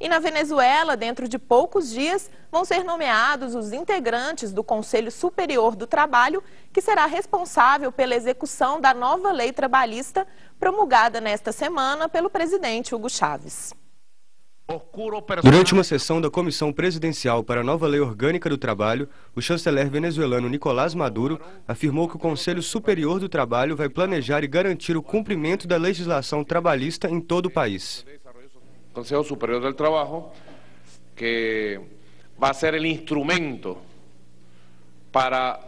E na Venezuela, dentro de poucos dias, vão ser nomeados os integrantes do Conselho Superior do Trabalho, que será responsável pela execução da nova lei trabalhista promulgada nesta semana pelo presidente Hugo Chávez. Durante uma sessão da Comissão Presidencial para a Nova Lei Orgânica do Trabalho, o chanceler venezuelano Nicolás Maduro afirmou que o Conselho Superior do Trabalho vai planejar e garantir o cumprimento da legislação trabalhista em todo o país. Consejo Superior del Trabajo, que vai ser o instrumento para...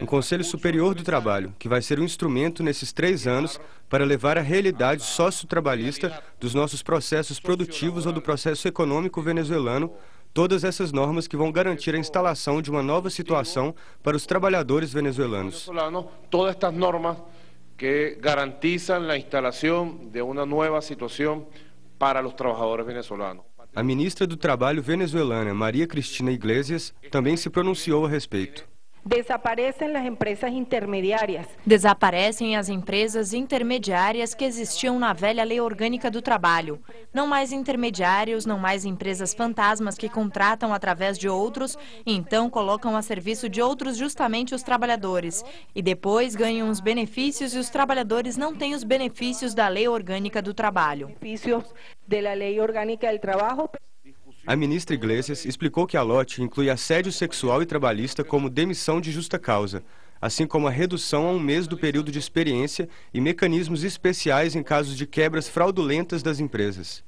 O Conselho Superior do Trabalho, que vai ser um instrumento nesses três anos para levar a realidade sócio-trabalhista dos nossos processos produtivos ou do processo econômico venezuelano todas essas normas que vão garantir a instalação de uma nova situação para os trabalhadores venezuelanos. Todas estas normas que garantizam a instalação de uma nova situação para os trabalhadores venezuelanos. A ministra do Trabalho venezuelana, Maria Cristina Iglesias, também se pronunciou a respeito. Desaparecem as empresas intermediárias. Desaparecem as empresas intermediárias que existiam na velha lei orgânica do trabalho. Não mais intermediários, não mais empresas fantasmas que contratam através de outros e então colocam a serviço de outros justamente os trabalhadores. E depois ganham os benefícios e os trabalhadores não têm os benefícios da lei orgânica do trabalho. Benefícios da lei orgânica do trabalho. A ministra Iglesias explicou que a lote inclui assédio sexual e trabalhista como demissão de justa causa, assim como a redução a um mês do período de experiência e mecanismos especiais em casos de quebras fraudulentas das empresas.